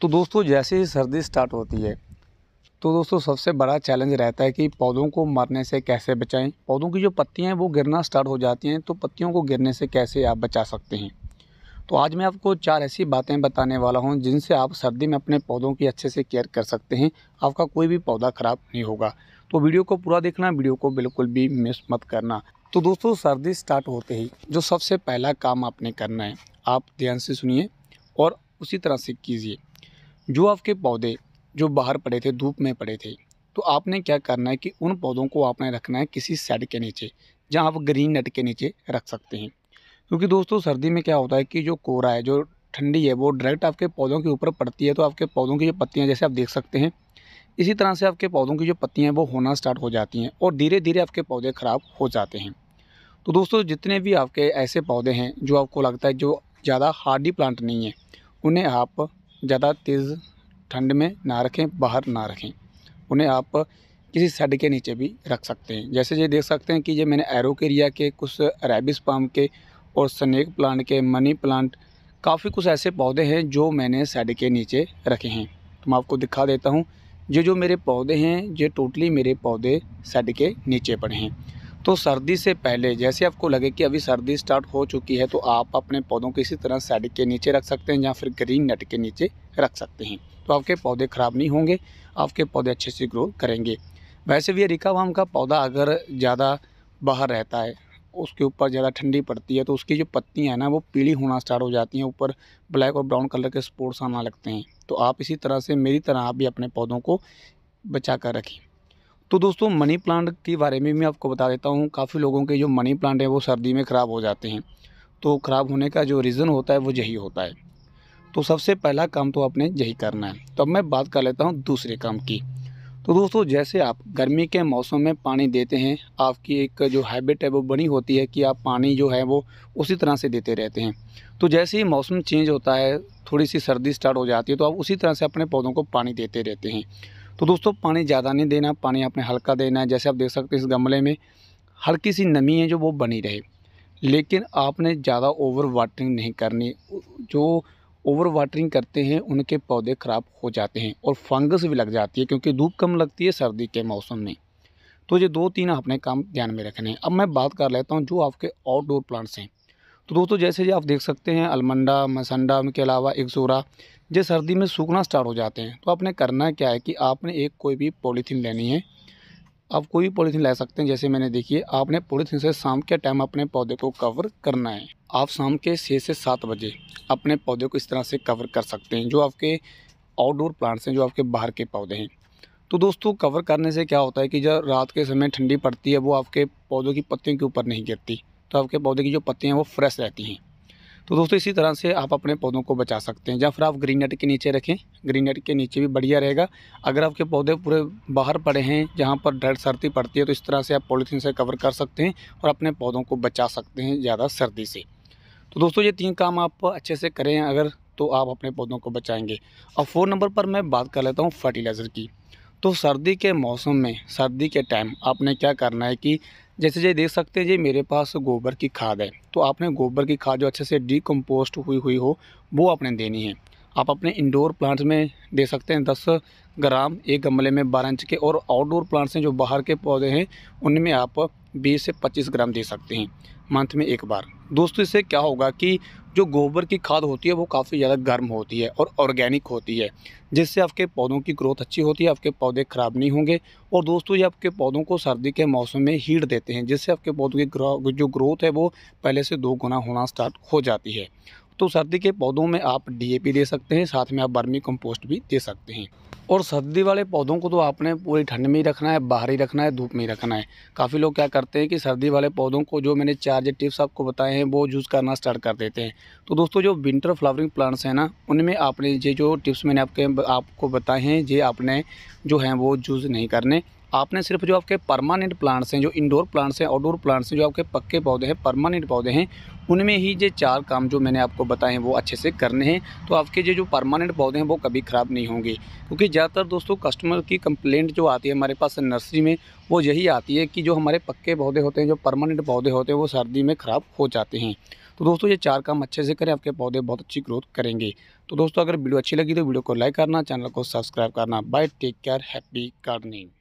तो दोस्तों जैसे ही सर्दी स्टार्ट होती है तो दोस्तों सबसे बड़ा चैलेंज रहता है कि पौधों को मरने से कैसे बचाएं पौधों की जो पत्तियां हैं वो गिरना स्टार्ट हो जाती हैं तो पत्तियों को गिरने से कैसे आप बचा सकते हैं तो आज मैं आपको चार ऐसी बातें बताने वाला हूं जिनसे आप सर्दी में अपने पौधों की अच्छे से केयर कर सकते हैं आपका कोई भी पौधा ख़राब नहीं होगा तो वीडियो को पूरा देखना वीडियो को बिल्कुल भी मिस मत करना तो दोस्तों सर्दी स्टार्ट होते ही जो सबसे पहला काम आपने करना है आप ध्यान से सुनिए और उसी तरह से कीजिए जो आपके पौधे जो बाहर पड़े थे धूप में पड़े थे तो आपने क्या करना है कि उन पौधों को आपने रखना है किसी सेड के नीचे जहाँ आप ग्रीन नेट के नीचे रख सकते हैं क्योंकि दोस्तों सर्दी में क्या होता है कि जो कोहरा है जो ठंडी है वो डायरेक्ट आपके पौधों के ऊपर पड़ती है तो आपके पौधों की जो पत्तियाँ जैसे आप देख सकते हैं इसी तरह से आपके पौधों की जो पत्तियाँ वो होना स्टार्ट हो जाती हैं और धीरे धीरे आपके पौधे ख़राब हो जाते हैं तो दोस्तों जितने भी आपके ऐसे पौधे हैं जो आपको लगता है जो ज़्यादा हार्डी प्लांट नहीं है उन्हें आप ज़्यादा तेज़ ठंड में ना रखें बाहर ना रखें उन्हें आप किसी शेड के नीचे भी रख सकते हैं जैसे ये देख सकते हैं कि ये मैंने एरोकेरिया के कुछ रेबिस पाम के और स्नेक प्लांट के मनी प्लांट काफ़ी कुछ ऐसे पौधे हैं जो मैंने शेड के नीचे रखे हैं तो मैं आपको दिखा देता हूँ ये जो मेरे पौधे हैं ये टोटली मेरे पौधे शेड के नीचे पड़े हैं तो सर्दी से पहले जैसे आपको लगे कि अभी सर्दी स्टार्ट हो चुकी है तो आप अपने पौधों को इसी तरह साइड के नीचे रख सकते हैं या फिर ग्रीन नेट के नीचे रख सकते हैं तो आपके पौधे ख़राब नहीं होंगे आपके पौधे अच्छे से ग्रो करेंगे वैसे भी रिकावाम का पौधा अगर ज़्यादा बाहर रहता है उसके ऊपर ज़्यादा ठंडी पड़ती है तो उसकी जो पत्तियाँ हैं ना वो पीली होना स्टार्ट हो जाती हैं ऊपर ब्लैक और ब्राउन कलर के स्पोर्ट्स आना लगते हैं तो आप इसी तरह से मेरी तरह आप भी अपने पौधों को बचा कर रखें तो दोस्तों मनी प्लांट के बारे में मैं आपको बता देता हूँ काफ़ी लोगों के जो मनी प्लांट हैं वो सर्दी में ख़राब हो जाते हैं तो ख़राब होने का जो रीज़न होता है वो यही होता है तो सबसे पहला काम तो आपने यही करना है तो अब मैं बात कर लेता हूँ दूसरे काम की तो दोस्तों जैसे आप गर्मी के मौसम में पानी देते हैं आपकी एक जो हैबिट है वो बनी होती है कि आप पानी जो है वो उसी तरह से देते रहते हैं तो जैसे ही मौसम चेंज होता है थोड़ी सी सर्दी स्टार्ट हो जाती है तो आप उसी तरह से अपने पौधों को पानी देते रहते हैं तो दोस्तों पानी ज़्यादा नहीं देना पानी आपने हल्का देना है जैसे आप देख सकते हैं इस गमले में हल्की सी नमी है जो वो बनी रहे लेकिन आपने ज़्यादा ओवर वाटरिंग नहीं करनी जो ओवर वाटरिंग करते हैं उनके पौधे ख़राब हो जाते हैं और फंगस भी लग जाती है क्योंकि धूप कम लगती है सर्दी के मौसम में तो ये दो तीन अपने काम ध्यान में रखने हैं अब मैं बात कर लेता हूँ जो आपके आउटडोर प्लांट्स हैं तो दोस्तों जैसे जी आप देख सकते हैं अलमंडा मसंडा के अलावा एक्सोरा जो सर्दी में सूखना स्टार्ट हो जाते हैं तो आपने करना क्या है कि आपने एक कोई भी पॉलीथीन लेनी है आप कोई भी पॉलीथीन ले सकते हैं जैसे मैंने देखिए आपने पॉलीथीन से शाम के टाइम अपने पौधे को कवर करना है आप शाम के छः से सात बजे अपने पौधे को इस तरह से कवर कर सकते हैं जो आपके आउटडोर प्लांट्स हैं जो आपके बाहर के पौधे हैं तो दोस्तों कवर करने से क्या होता है कि जब रात के समय ठंडी पड़ती है वो आपके पौधों की पत्तियों के ऊपर नहीं गिरती तो आपके पौधे की जो पत्ते हैं वो फ्रेश रहती हैं तो दोस्तों इसी तरह से आप अपने पौधों को बचा सकते हैं या फिर आप ग्रीन नेट के नीचे रखें ग्रीन नेट के नीचे भी बढ़िया रहेगा अगर आपके पौधे पूरे बाहर पड़े हैं जहाँ पर डर सर्दी पड़ती है तो इस तरह से आप पॉलीथीन से कवर कर सकते हैं और अपने पौधों को बचा सकते हैं ज़्यादा सर्दी से तो दोस्तों ये तीन काम आप अच्छे से करें अगर तो आप अपने पौधों को बचाएंगे और फ़ोन नंबर पर मैं बात कर लेता हूँ फर्टिलाइज़र की तो सर्दी के मौसम में सर्दी के टाइम आपने क्या करना है कि जैसे जैसे देख सकते हैं जी मेरे पास गोबर की खाद है तो आपने गोबर की खाद जो अच्छे से डिकम्पोस्ट हुई हुई हो वो आपने देनी है आप अपने इंडोर प्लांट्स में दे सकते हैं दस ग्राम एक गमले में बारह इंच के और आउटडोर प्लांट्स हैं जो बाहर के पौधे हैं उनमें आप बीस से पच्चीस ग्राम दे सकते हैं मंथ में एक बार दोस्तों इससे क्या होगा कि जो गोबर की खाद होती है वो काफ़ी ज़्यादा गर्म होती है और ऑर्गेनिक होती है जिससे आपके पौधों की ग्रोथ अच्छी होती है आपके पौधे ख़राब नहीं होंगे और दोस्तों ये आपके पौधों को सर्दी के मौसम में हीट देते हैं जिससे आपके पौधों की ग्रो, जो ग्रोथ है वो पहले से दो गुना होना स्टार्ट हो जाती है तो सर्दी के पौधों में आप डी दे सकते हैं साथ में आप बर्मी कंपोस्ट भी दे सकते हैं और सर्दी वाले पौधों को तो आपने पूरी ठंड में ही रखना है बाहर ही रखना है धूप में ही रखना है काफ़ी लोग क्या करते हैं कि सर्दी वाले पौधों को जो मैंने चार जो टिप्स आपको बताए हैं वो यूज़ करना स्टार्ट कर देते हैं तो दोस्तों जो विंटर फ्लावरिंग प्लांट्स हैं ना उनमें आपने ये जो टिप्स मैंने आपके आपको बताए हैं ये आपने जो हैं वो यूज़ नहीं करने आपने सिर्फ जो आपके परमानेंट प्लांट्स हैं जो इंडोर प्लांट्स हैं आउटडोर प्लांट्स हैं जो आपके पक्के पौधे हैं परमानेंट पौधे हैं उनमें ही ये चार काम जो मैंने आपको बताए हैं वो अच्छे से करने हैं तो आपके ये जो परमानेंट पौधे हैं वो कभी ख़राब नहीं होंगे क्योंकि ज़्यादातर दोस्तों कस्टमर की कंप्लेंट जो आती है हमारे पास नर्सरी में वो यही आती है कि जो हमारे पक्के पौधे होते हैं जो परमानेंट पौधे होते हैं वो सर्दी में ख़राब हो जाते हैं तो दोस्तों ये चार काम अच्छे से करें आपके पौधे बहुत अच्छी ग्रोथ करेंगे तो दोस्तों अगर वीडियो अच्छी लगी तो वीडियो को लाइक करना चैनल को सब्सक्राइब करना bye take care happy gardening